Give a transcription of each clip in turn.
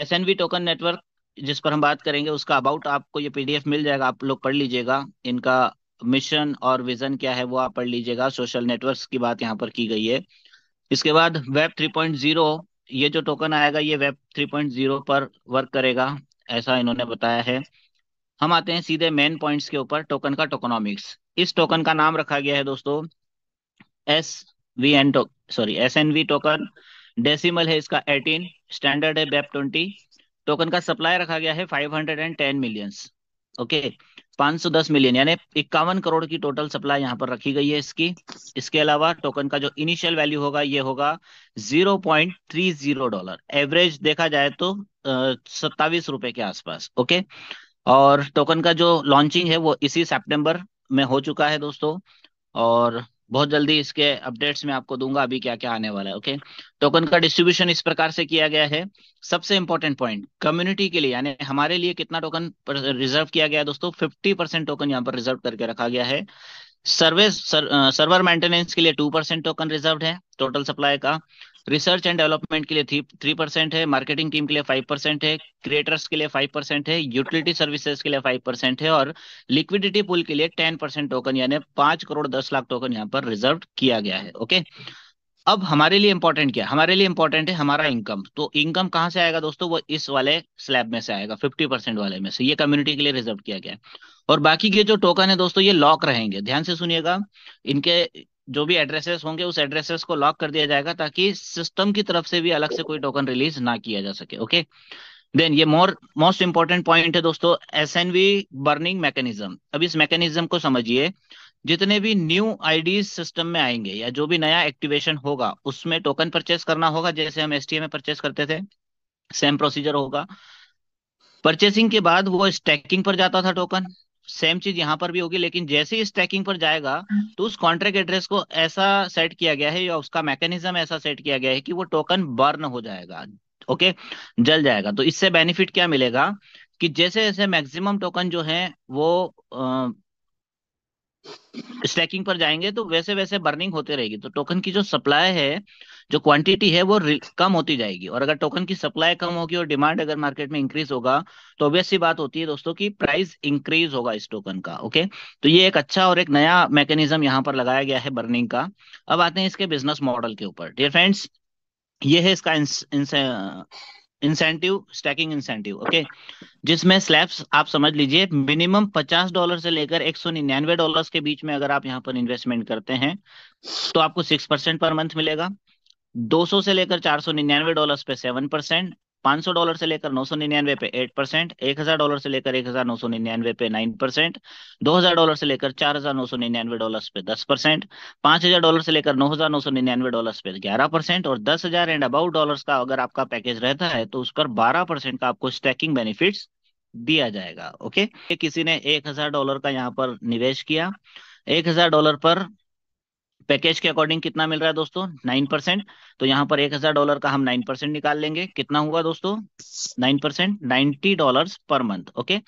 S token network जिस पर हम बात करेंगे उसका अबाउट आपको ये पीडीएफ मिल जाएगा आप लोग पढ़ लीजिएगा इनका मिशन और विजन क्या है वो आप पढ़ लीजिएगा सोशल नेटवर्क्स की बात यहाँ पर की गई है इसके बाद वेब 3.0 ये जो टोकन आएगा ये वेब 3.0 पर वर्क करेगा ऐसा इन्होंने बताया है हम आते हैं सीधे मेन पॉइंट्स के ऊपर टोकन का टोकनॉमिक्स इस टोकन का नाम रखा गया है दोस्तों एस वी एन टो sorry S N V token decimal है इसका 18 स्टैंडर्ड है बेप 20 टोकन का सप्लाई रखा गया है 510 मिलियंस ओके okay, 510 मिलियन यानी इक्यावन करोड़ की टोटल सप्लाई यहां पर रखी गई है इसकी इसके अलावा टोकन का जो इनिशियल वैल्यू होगा ये होगा 0.30 डॉलर एवरेज देखा जाए तो सत्तावीस रुपए के आसपास ओके और टोकन का जो लॉन्चिंग है वो इसी सेप्टेम्बर में हो चुका है दोस्तों और बहुत जल्दी इसके अपडेट्स में आपको दूंगा अभी क्या क्या आने वाला है ओके टोकन का डिस्ट्रीब्यूशन इस प्रकार से किया गया है सबसे इंपॉर्टेंट पॉइंट कम्युनिटी के लिए यानी हमारे लिए कितना टोकन रिजर्व किया गया है दोस्तों फिफ्टी परसेंट टोकन यहाँ पर रिजर्व करके रखा गया है सर्वे सर, सर्वर मेंटेनेंस के लिए टू परसेंट टोकन रिजर्व है टोटल सप्लाई का रिसर्च एंड डेवलपमेंट के लिए थ्री परसेंट है मार्केटिंग टीम के लिए फाइव परसेंट है क्रिएटर्स के लिए फाइव परसेंट है यूटिलिटी सर्विसेज के लिए फाइव परसेंट है और लिक्विडिटी पुल के लिए टेन परसेंट टोकन यानी पांच करोड़ दस लाख टोकन यहाँ पर रिजर्व किया गया है ओके अब हमारे लिए इंपॉर्टेंट क्या हमारे लिए इंपॉर्टेंट है हमारा इनकम तो इनकम कहाँ से आएगा दोस्तों वो इस वाले स्लैब में से आएगा फिफ्टी परसेंट वाले में से ये कम्युनिटी के लिए रिजर्व किया गया है और बाकी के जो टोकन है दोस्तों ये लॉक रहेंगे ध्यान से सुनिएगा इनके जो भी एड्रेसेस होंगे उस एड्रेसेस को लॉक कर दिया जाएगा ताकि सिस्टम की तरफ से भी अलग से कोई टोकन रिलीज ना किया जा सके ओके देन ये मोर मोस्ट इंपॉर्टेंट पॉइंट है दोस्तों एस बर्निंग मैकेनिज्म अब इस मैकेनिज्म को समझिए जितने भी न्यू आईडी सिस्टम में आएंगे या जो भी नया एक्टिवेशन होगा उसमें टोकन परचेस करना होगा जैसे हम एसटीए में परचेस करते थे सेम प्रोसीजर होगा परचेसिंग के बाद वो स्टैकिंग पर जाता था टोकन सेम चीज यहाँ पर भी होगी लेकिन जैसे ही स्टैकिंग पर जाएगा हाँ। तो उस कॉन्ट्रैक्ट एड्रेस को ऐसा सेट किया गया है या उसका मैकेनिज्म ऐसा सेट किया गया है कि वो टोकन बर्न हो जाएगा ओके जल जाएगा तो इससे बेनिफिट क्या मिलेगा कि जैसे जैसे मैक्सिमम टोकन जो है वो स्टैकिंग पर जाएंगे तो वैसे वैसे बर्निंग होते रहेगी तो टोकन की जो सप्लाई है जो क्वांटिटी है वो कम होती जाएगी और अगर टोकन की सप्लाई कम होगी और डिमांड अगर मार्केट में इंक्रीज होगा तो ऑब्वियस बात होती है दोस्तों कि प्राइस इंक्रीज होगा इस टोकन का ओके तो ये एक अच्छा और एक नया मैकेनिज्म यहाँ पर लगाया गया है बर्निंग का अब आते हैं इसके बिजनेस मॉडल के ऊपर डियर फ्रेंड्स ये है इसका इंसेंटिव स्टैकिंग इंसेंटिव ओके जिसमें स्लैब्स आप समझ लीजिए मिनिमम पचास डॉलर से लेकर एक सौ निन्यानवे डॉलर के बीच में अगर आप यहाँ पर इन्वेस्टमेंट करते हैं तो आपको सिक्स परसेंट पर मंथ मिलेगा 200 से लेकर चार सौ निन्यानवे डॉलर पे सेवन परसेंट 500 डॉलर से लेकर 999 पे 8 परसेंट एक हजार डॉलर से लेकर 1999 पे 9 परसेंट दो हजार डॉलर से लेकर 4999 डॉलर्स पे 10 परसेंट पांच हजार डॉलर से लेकर 9999 डॉलर्स पे 11 परसेंट और 10000 एंड अबाउ डॉलर्स का अगर आपका पैकेज रहता है तो उस पर 12 परसेंट का आपको स्टैकिंग बेनिफिट दिया जाएगा ओके किसी ने एक हजार डॉलर का यहाँ पर निवेश किया एक हजार डॉलर पर पैकेज के अकॉर्डिंग कितना मिल रहा है दोस्तों नाइन परसेंट तो यहाँ पर एक हजार डॉलर का हम नाइन परसेंट निकाल लेंगे कितना हुआ दोस्तों नाइन परसेंट नाइन्टी डॉलर पर मंथ ओके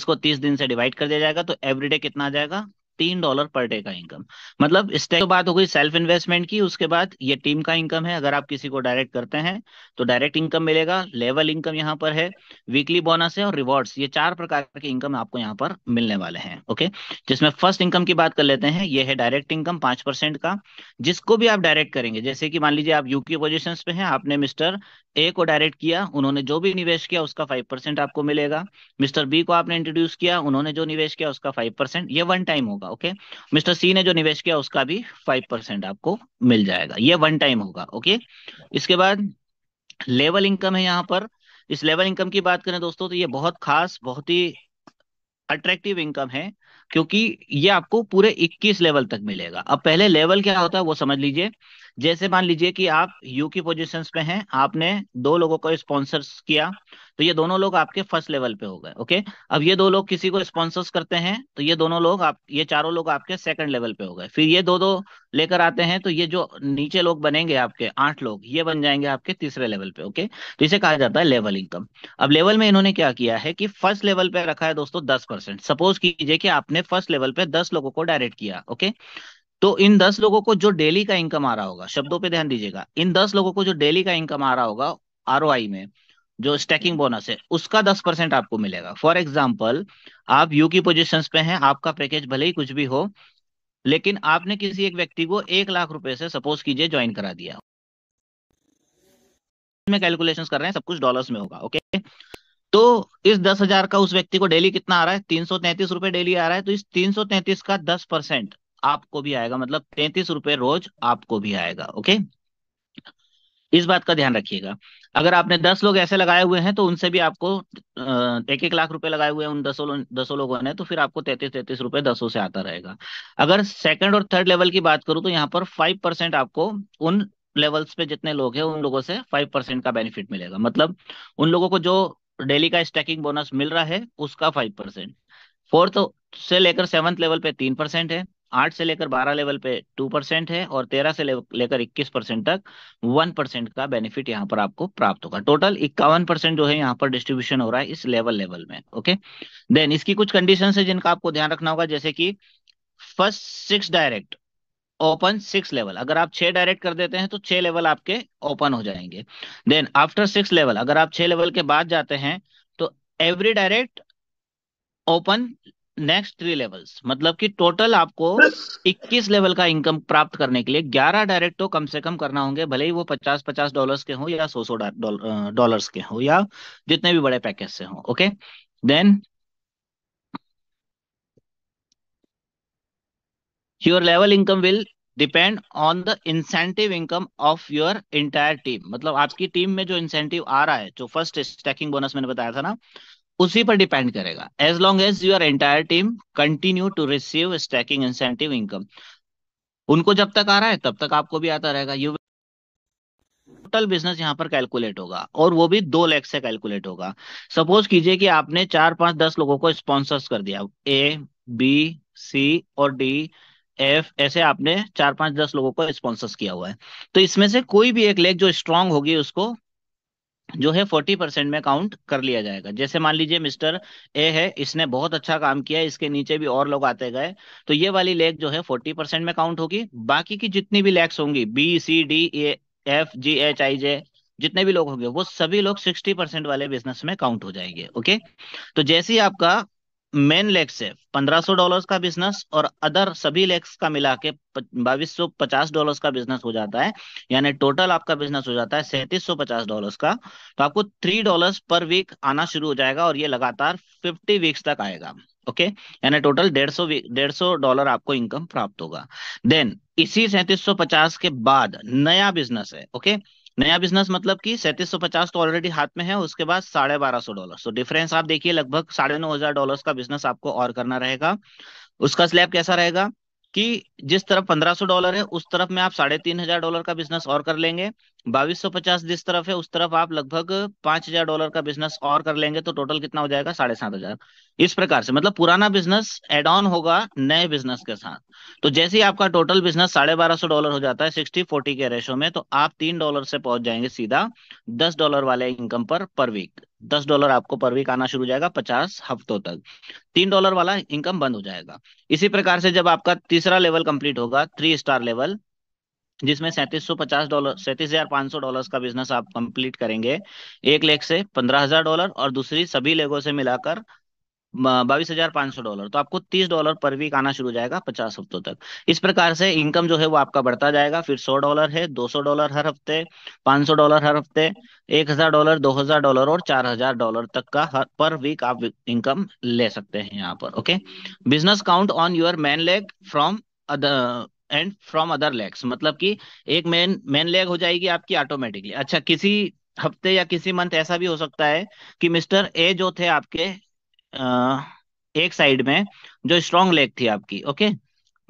इसको तीस दिन से डिवाइड कर दिया जाएगा तो एवरीडे कितना आ जाएगा तीन डॉलर पर डे का इनकम मतलब इस तो बात हो गई सेल्फ इन्वेस्टमेंट की उसके बाद ये टीम का इनकम है अगर आप किसी को डायरेक्ट करते हैं तो डायरेक्ट इनकम मिलेगा लेवल इनकम यहाँ पर है वीकली बोनस है और रिवॉर्ड्स ये चार प्रकार के इनकम आपको यहाँ पर मिलने वाले हैं ओके जिसमें फर्स्ट इनकम की बात कर लेते हैं ये है डायरेक्ट इनकम पांच परसेंट का जिसको भी आप डायरेक्ट करेंगे जैसे कि मान लीजिए आप यूकी पोजिशन पे हैं आपने मिस्टर ए को डायरेक्ट किया उन्होंने जो भी निवेश किया उसका फाइव परसेंट आपको मिलेगा मिस्टर बी को आपने इंट्रोड्यूस किया उन्होंने जो निवेश किया उसका फाइव ये वन टाइम होगा ओके मिस्टर सी ने जो निवेश किया उसका भी फाइव परसेंट आपको मिल जाएगा ये वन टाइम होगा ओके इसके बाद लेवल इनकम है यहाँ पर इस लेवल इनकम की बात करें दोस्तों तो ये बहुत खास बहुत ही अट्रैक्टिव इनकम है क्योंकि ये आपको पूरे 21 लेवल तक मिलेगा अब पहले लेवल क्या होता है वो समझ लीजिए जैसे मान लीजिए कि आप यू की पोजिशन पे हैं आपने दो लोगों को स्पॉन्सर्स किया तो ये दोनों लोग आपके फर्स्ट लेवल पे हो गए ओके अब ये दो लोग किसी को स्पॉन्सर्स करते हैं तो ये दोनों लोग आप ये चारों लोग आपके सेकंड लेवल पे हो गए फिर ये दो दो लेकर आते हैं तो ये जो नीचे लोग बनेंगे आपके आठ लोग ये बन जाएंगे आपके तीसरे लेवल पे ओके तो इसे कहा जाता है लेवल इनकम अब लेवल में इन्होंने क्या किया है कि फर्स्ट लेवल पे रखा है दोस्तों दस परसेंट सपोज कीजिए कि आपने मैंने फर्स्ट लेवल पे दस लोगों को डायरेक्ट किया ओके तो इन दस लोगों को जो डेली का इनकम आ रहा होगा शब्दों पे ध्यान दीजिएगा इन दस लोगों को जो डेली का इनकम आ रहा होगा आर में जो स्टैकिंग बोनस है उसका दस परसेंट आपको मिलेगा फॉर एग्जाम्पल आप यू की पोजिशन पे हैं आपका पैकेज भले ही कुछ भी हो लेकिन आपने किसी एक व्यक्ति को एक लाख रुपए से सपोज कीजिए ज्वाइन करा दिया में कैलकुलेशंस कर रहे हैं सब कुछ डॉलर्स में होगा ओके तो इस दस हजार का उस व्यक्ति को डेली कितना आ रहा है तीन सौ तैंतीस रुपए डेली आ रहा है तो इस तीन सौ तैंतीस का दस परसेंट आपको भी आएगा मतलब तैंतीस रुपए रोज आपको भी आएगा ओके इस बात का ध्यान रखिएगा अगर आपने दस लोग ऐसे लगाए हुए हैं तो उनसे भी आपको एक एक लाख रुपए लगाए हुए हैं उन दसों लो, दसों लोगों ने तो फिर आपको तैतीस तैतीस रुपए दसों से आता रहेगा अगर सेकंड और थर्ड लेवल की बात करूं तो यहाँ पर फाइव परसेंट आपको उन लेवल्स पे जितने लोग हैं उन लोगों से फाइव परसेंट का बेनिफिट मिलेगा मतलब उन लोगों को जो डेली का स्टैकिंग बोनस मिल रहा है उसका फाइव परसेंट फोर्थ से लेकर सेवंथ लेवल पे तीन परसेंट है आठ से लेकर बारह लेवल पे टू परसेंट है और तेरह से लेकर इक्कीस परसेंट तक वन परसेंट का बेनिफिट यहाँ पर आपको प्राप्त होगा टोटल इक्यावन परसेंट जो है यहाँ पर डिस्ट्रीब्यूशन हो रहा है इस लेवल लेवल में ओके देन इसकी कुछ कंडीशन है जिनका आपको ध्यान रखना होगा जैसे कि first six direct open six level अगर आप छह डायरेक्ट कर देते हैं तो छह लेवल आपके ओपन हो जाएंगे देन आफ्टर सिक्स लेवल अगर आप छह लेवल के बाद जाते हैं तो every direct open next three levels मतलब कि टोटल आपको 21 लेवल का इनकम प्राप्त करने के लिए 11 डायरेक्ट तो कम से कम करना होंगे भले ही वो 50 50 डॉलर्स के हों या 100 100 डॉलर्स के हों या जितने भी बड़े पैकेज से हों okay then your level income will depend on the incentive income of your entire team मतलब आपकी टीम में जो इंसेंटिव आ रहा है जो फर्स्ट स्टैकिंग बोनस मैंने बताया था ना उसी पर डिपेंड करेगा as long as your entire team continue to receive staking incentive income उनको जब तक आ रहा है तब तक आपको भी आता रहेगा यू टोटल बिजनेस यहाँ पर कैलकुलेट होगा और वो भी दो लैख से कैलकुलेट होगा सपोज कीजिए कि आपने चार पांच दस लोगों को स्पॉन्सर्स कर दिया ए बी सी और डी एफ ऐसे आपने चार पांच दस लोगों को स्पॉन्सर्स किया हुआ है तो इसमें से कोई भी एक लेग जो स्ट्रांग होगी उसको जो है फोर्टी परसेंट में काउंट कर लिया जाएगा जैसे मान लीजिए मिस्टर ए है इसने बहुत अच्छा काम किया इसके नीचे भी और लोग आते गए तो ये वाली लेग जो है फोर्टी परसेंट में काउंट होगी बाकी की जितनी भी लेग्स होंगी B C D A F G H I J जितने भी लोग होंगे वो सभी लोग सिक्सटी परसेंट वाले बिजनेस में काउंट हो जाएंगे ओके तो जैसे ही आपका मेन लेग से 1500 डॉलर्स का बिजनेस और अदर सभी लेग्स का मिला के बाईस सौ पचास डॉलर्स का बिजनेस हो जाता है यानी टोटल आपका बिजनेस हो जाता है सैंतीस सौ पचास डॉलर्स का तो आपको थ्री डॉलर्स पर वीक आना शुरू हो जाएगा और ये लगातार फिफ्टी वीक्स तक आएगा ओके यानी टोटल डेढ़ सौ डेढ़ सौ डॉलर आपको इनकम प्राप्त होगा देन इसी सैंतीस के बाद नया बिजनेस है ओके okay? नया बिजनेस मतलब कि सैंतीस सौ पचास तो ऑलरेडी हाथ में है उसके बाद साढ़े बारह सौ डॉलर सो डिफरेंस आप देखिए लगभग साढ़े नौ हजार डॉलर का बिजनेस आपको और करना रहेगा उसका स्लैब कैसा रहेगा कि जिस तरफ पंद्रह सौ डॉलर है उस तरफ में आप साढ़े तीन हजार डॉलर का बिजनेस और कर लेंगे बाईस सौ पचास जिस तरफ है उस तरफ आप लगभग पांच हजार डॉलर का बिजनेस और कर लेंगे तो टोटल कितना हो जाएगा साढ़े सात हजार इस प्रकार से मतलब पुराना बिजनेस एड ऑन होगा नए बिजनेस के साथ तो जैसे ही आपका टोटल बिजनेस साढ़े बारह सौ डॉलर हो जाता है सिक्सटी फोर्टी के रेशो में तो आप तीन डॉलर से पहुंच जाएंगे सीधा दस डॉलर वाले इनकम पर पर वीक दस डॉलर आपको पर वीक आना शुरू हो जाएगा पचास हफ्तों तक तीन डॉलर वाला इनकम बंद हो जाएगा इसी प्रकार से जब आपका तीसरा लेवल कंप्लीट होगा थ्री स्टार लेवल जिसमें सैंतीस सौ पचास डॉलर सैंतीस हजार पाँच सौ डॉलर का बिजनेस आप कंप्लीट करेंगे एक लेख से पंद्रह हजार डॉलर और दूसरी सभी लेगों से मिलाकर बाईस हजार पाँच सौ डॉलर तो आपको तीस डॉलर पर वीक आना शुरू हो जाएगा पचास हफ्तों तक इस प्रकार से इनकम जो है वो आपका बढ़ता जाएगा फिर सौ डॉलर है दो सौ डॉलर हर हफ्ते पाँच सौ डॉलर हर हफ्ते एक हजार डॉलर दो हजार डॉलर और चार हजार डॉलर तक का हर पर वीक आप इनकम ले सकते हैं यहाँ पर okay business count on your main leg from and from other legs मतलब कि एक मेन मेन लेग हो जाएगी आपकी ऑटोमेटिकली अच्छा किसी हफ्ते या किसी मंथ ऐसा भी हो सकता है कि मिस्टर ए जो थे आपके आ, एक साइड में जो स्ट्रॉन्ग लेग थी आपकी ओके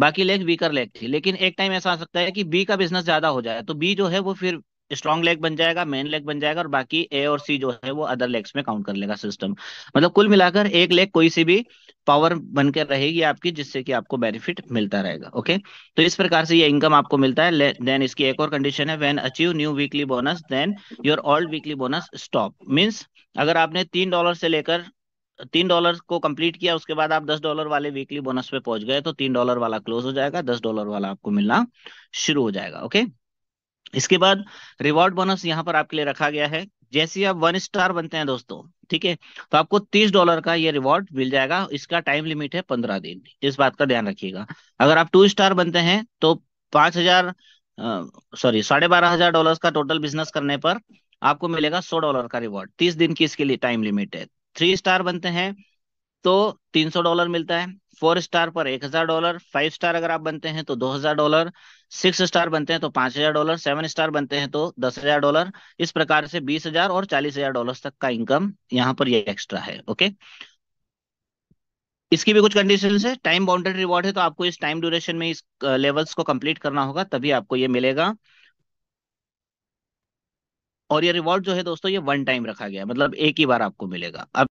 बाकी लेग वीकर लेग थी लेकिन एक टाइम ऐसा आ सकता है कि बी का बिजनेस ज्यादा हो जाए तो बी जो है वो फिर स्ट्रॉन्ग लेग बन जाएगा मेन लेग बन जाएगा और बाकी ए और सी जो है वो अदर लेग्स में काउंट कर लेगा सिस्टम मतलब कुल मिलाकर एक लेग कोई सी भी पावर बनकर रहेगी आपकी जिससे कि आपको बेनिफिट मिलता रहेगा ओके तो इस प्रकार से ये इनकम आपको मिलता है देन इसकी एक और कंडीशन है when achieve new weekly bonus then your old weekly bonus stop means अगर आपने तीन डॉलर से लेकर तीन डॉलर को कंप्लीट किया उसके बाद आप दस डॉलर वाले वीकली बोनस पे पहुंच गए तो तीन डॉलर वाला क्लोज हो जाएगा दस डॉलर वाला आपको मिलना शुरू हो जाएगा ओके okay? इसके बाद रिवॉर्ड बोनस यहाँ पर आपके लिए रखा गया है जैसे आप वन स्टार बनते हैं दोस्तों ठीक है तो आपको तीस डॉलर का ये रिवॉर्ड मिल जाएगा इसका टाइम लिमिट है पंद्रह दिन इस बात का ध्यान रखिएगा अगर आप टू स्टार बनते हैं तो पांच हजार सॉरी साढ़े बारह हजार डॉलर का टोटल बिजनेस करने पर आपको मिलेगा सौ डॉलर का रिवॉर्ड तीस दिन की इसके लिए टाइम लिमिट है थ्री स्टार बनते हैं तो 300 डॉलर मिलता है फोर स्टार पर 1000 डॉलर फाइव स्टार अगर आप बनते हैं तो 2000 डॉलर सिक्स स्टार बनते हैं तो 5000 डॉलर सेवन स्टार बनते हैं तो 10000 डॉलर इस प्रकार से 20000 और 40000 डॉलर तक का इनकम यहाँ पर ये एक्स्ट्रा है ओके इसकी भी कुछ कंडीशन है टाइम बाउंडेड रिवॉर्ड है तो आपको इस टाइम ड्यूरेशन में इस लेवल्स को कंप्लीट करना होगा तभी आपको ये मिलेगा और ये रिवॉर्ड जो है दोस्तों ये वन टाइम रखा गया मतलब एक ही बार आपको मिलेगा अब